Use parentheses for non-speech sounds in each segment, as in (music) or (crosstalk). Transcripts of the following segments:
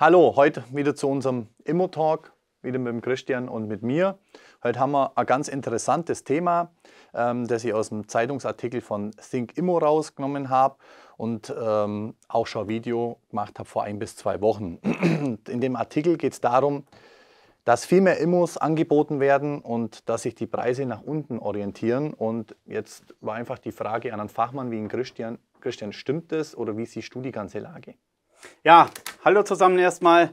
Hallo, heute wieder zu unserem Immo-Talk, wieder mit dem Christian und mit mir. Heute haben wir ein ganz interessantes Thema, ähm, das ich aus dem Zeitungsartikel von Think Immo rausgenommen habe und ähm, auch schon ein Video gemacht habe vor ein bis zwei Wochen. (clears throat) In dem Artikel geht es darum, dass viel mehr Immos angeboten werden und dass sich die Preise nach unten orientieren. Und jetzt war einfach die Frage an einen Fachmann wie den Christian, Christian, stimmt das oder wie siehst du die ganze Lage? Ja, hallo zusammen erstmal.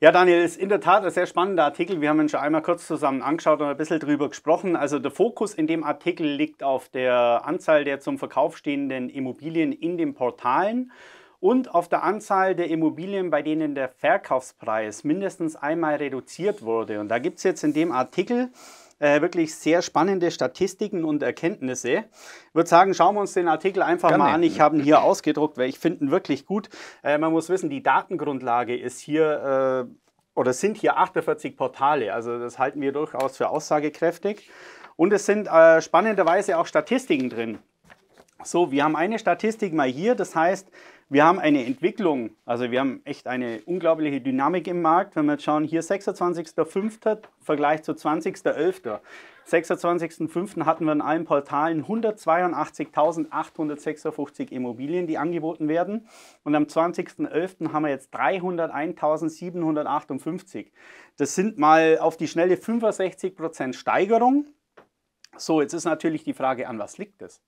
Ja, Daniel, ist in der Tat ein sehr spannender Artikel. Wir haben ihn schon einmal kurz zusammen angeschaut und ein bisschen drüber gesprochen. Also der Fokus in dem Artikel liegt auf der Anzahl der zum Verkauf stehenden Immobilien in den Portalen und auf der Anzahl der Immobilien, bei denen der Verkaufspreis mindestens einmal reduziert wurde. Und da gibt es jetzt in dem Artikel äh, wirklich sehr spannende Statistiken und Erkenntnisse. Ich würde sagen, schauen wir uns den Artikel einfach Gerne. mal an. Ich habe ihn hier ausgedruckt, weil ich finde ihn wirklich gut. Äh, man muss wissen, die Datengrundlage ist hier äh, oder sind hier 48 Portale. Also das halten wir durchaus für aussagekräftig. Und es sind äh, spannenderweise auch Statistiken drin. So, wir haben eine Statistik mal hier, das heißt, wir haben eine Entwicklung, also wir haben echt eine unglaubliche Dynamik im Markt. Wenn wir jetzt schauen, hier 26.05. Vergleich zu 20.11. 26.05. hatten wir in allen Portalen 182.856 Immobilien, die angeboten werden. Und am 20.11. haben wir jetzt 301.758. Das sind mal auf die schnelle 65% Steigerung. So, jetzt ist natürlich die Frage, an was liegt das?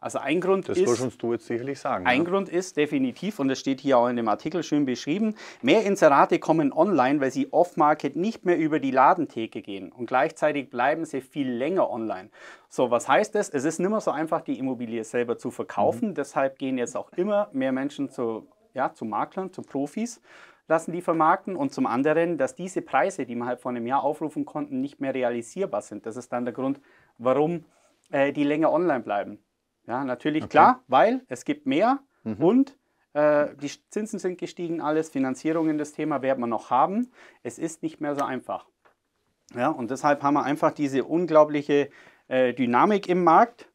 Also ein Grund das ist. Das du jetzt sicherlich sagen. Ein ne? Grund ist definitiv, und das steht hier auch in dem Artikel schön beschrieben, mehr Inserate kommen online, weil sie off-market nicht mehr über die Ladentheke gehen. Und gleichzeitig bleiben sie viel länger online. So, was heißt das? Es ist nicht mehr so einfach, die Immobilie selber zu verkaufen. Mhm. Deshalb gehen jetzt auch immer mehr Menschen zu, ja, zu Maklern, zu Profis lassen die vermarkten und zum anderen, dass diese Preise, die man halt vor einem Jahr aufrufen konnten, nicht mehr realisierbar sind. Das ist dann der Grund, warum äh, die länger online bleiben. Ja, natürlich okay. klar, weil es gibt mehr mhm. und äh, die Zinsen sind gestiegen, alles, Finanzierungen, das Thema werden wir noch haben. Es ist nicht mehr so einfach. Ja, und deshalb haben wir einfach diese unglaubliche äh, Dynamik im Markt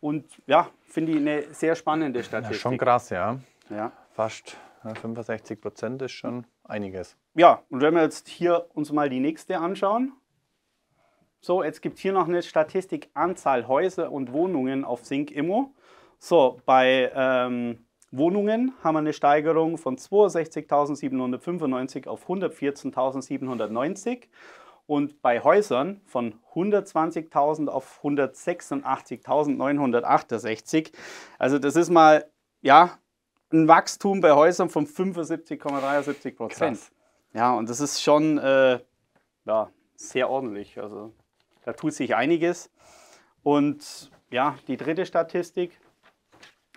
und ja, finde ich eine sehr spannende Statistik. Ja, schon krass, ja. ja. Fast 65 ne, Prozent ist schon einiges. Ja, und wenn wir jetzt hier uns mal die nächste anschauen, so, jetzt gibt es hier noch eine Statistik Anzahl Häuser und Wohnungen auf Sink-Immo. So, bei ähm, Wohnungen haben wir eine Steigerung von 62.795 auf 114.790 und bei Häusern von 120.000 auf 186.968. Also das ist mal, ja, ein Wachstum bei Häusern von 75,73 Prozent. Ja, und das ist schon, äh, ja, sehr ordentlich. Also da tut sich einiges. Und ja, die dritte Statistik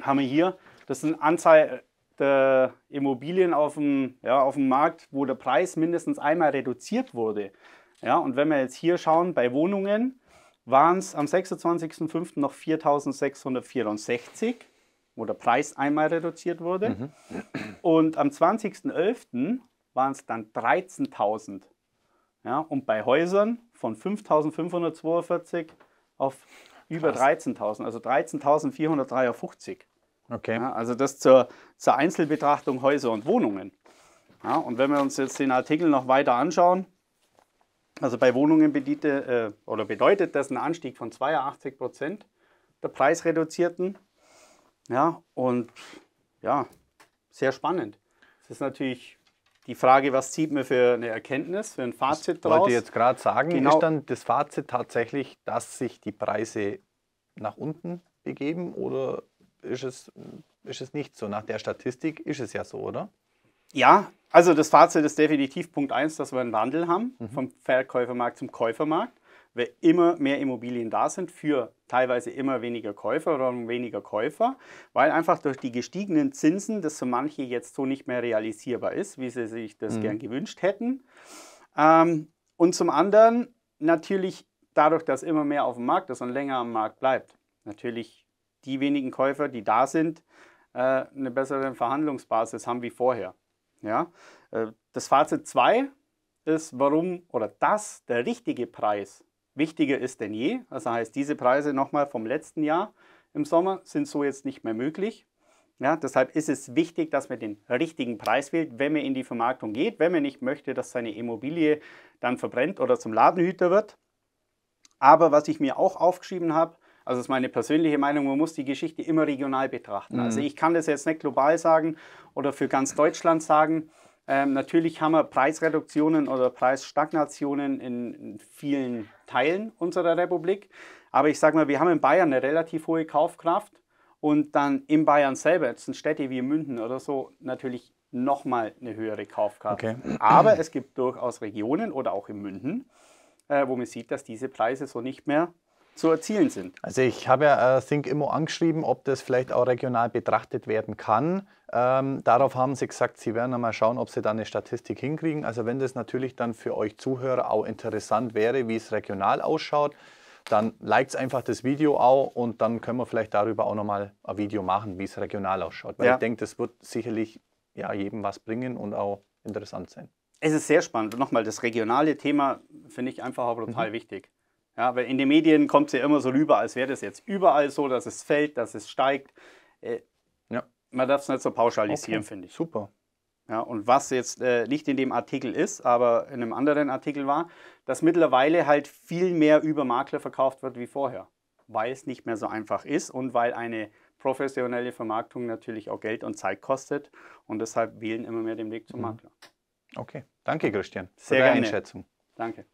haben wir hier. Das ist eine Anzahl der Immobilien auf dem, ja, auf dem Markt, wo der Preis mindestens einmal reduziert wurde. Ja, und wenn wir jetzt hier schauen, bei Wohnungen waren es am 26.05. noch 4.664, wo der Preis einmal reduziert wurde. Mhm. Und am 20.11. waren es dann 13.000. Ja, und bei Häusern von 5.542 auf über 13.000, also 13.453. Okay. Ja, also das zur, zur, Einzelbetrachtung Häuser und Wohnungen. Ja, und wenn wir uns jetzt den Artikel noch weiter anschauen, also bei Wohnungen bediete, äh, oder bedeutet das einen Anstieg von 82 Prozent der Preisreduzierten. Ja, und ja, sehr spannend. Es ist natürlich die Frage, was zieht man für eine Erkenntnis, für ein Fazit das Ich wollte jetzt gerade sagen, genau. ist dann das Fazit tatsächlich, dass sich die Preise nach unten begeben oder ist es, ist es nicht so? Nach der Statistik ist es ja so, oder? Ja, also das Fazit ist definitiv Punkt 1, dass wir einen Wandel haben mhm. vom Verkäufermarkt zum Käufermarkt weil immer mehr Immobilien da sind für teilweise immer weniger Käufer oder weniger Käufer, weil einfach durch die gestiegenen Zinsen das für manche jetzt so nicht mehr realisierbar ist, wie sie sich das mhm. gern gewünscht hätten. Ähm, und zum anderen natürlich dadurch, dass immer mehr auf dem Markt ist und länger am Markt bleibt, natürlich die wenigen Käufer, die da sind, äh, eine bessere Verhandlungsbasis haben wie vorher. Ja? Äh, das Fazit 2 ist, warum oder dass der richtige Preis wichtiger ist denn je. Das heißt, diese Preise nochmal vom letzten Jahr im Sommer sind so jetzt nicht mehr möglich. Ja, deshalb ist es wichtig, dass man den richtigen Preis wählt, wenn man in die Vermarktung geht, wenn man nicht möchte, dass seine Immobilie dann verbrennt oder zum Ladenhüter wird. Aber was ich mir auch aufgeschrieben habe, also das ist meine persönliche Meinung, man muss die Geschichte immer regional betrachten. Also mhm. Also ich kann das jetzt nicht global sagen oder für ganz Deutschland sagen. Ähm, natürlich haben wir Preisreduktionen oder Preisstagnationen in, in vielen Teilen unserer Republik. Aber ich sage mal, wir haben in Bayern eine relativ hohe Kaufkraft und dann in Bayern selber, jetzt sind Städte wie München oder so, natürlich nochmal eine höhere Kaufkraft. Okay. Aber es gibt durchaus Regionen oder auch in München, äh, wo man sieht, dass diese Preise so nicht mehr zu erzielen sind. Also ich habe ja äh, Think Immo angeschrieben, ob das vielleicht auch regional betrachtet werden kann. Ähm, darauf haben sie gesagt, sie werden einmal schauen, ob sie da eine Statistik hinkriegen. Also wenn das natürlich dann für euch Zuhörer auch interessant wäre, wie es regional ausschaut, dann liked einfach das Video auch und dann können wir vielleicht darüber auch nochmal ein Video machen, wie es regional ausschaut. Weil ja. ich denke, das wird sicherlich ja, jedem was bringen und auch interessant sein. Es ist sehr spannend. Und nochmal, das regionale Thema finde ich einfach auch total mhm. wichtig. Ja, weil in den Medien kommt es ja immer so rüber, als wäre das jetzt überall so, dass es fällt, dass es steigt. Äh, ja. Man darf es nicht so pauschalisieren, okay. finde ich. Super. Ja, und was jetzt äh, nicht in dem Artikel ist, aber in einem anderen Artikel war, dass mittlerweile halt viel mehr über Makler verkauft wird wie vorher, weil es nicht mehr so einfach ist und weil eine professionelle Vermarktung natürlich auch Geld und Zeit kostet und deshalb wählen immer mehr den Weg zum mhm. Makler. Okay, danke Christian. Sehr für deine gerne. Einschätzung. Danke.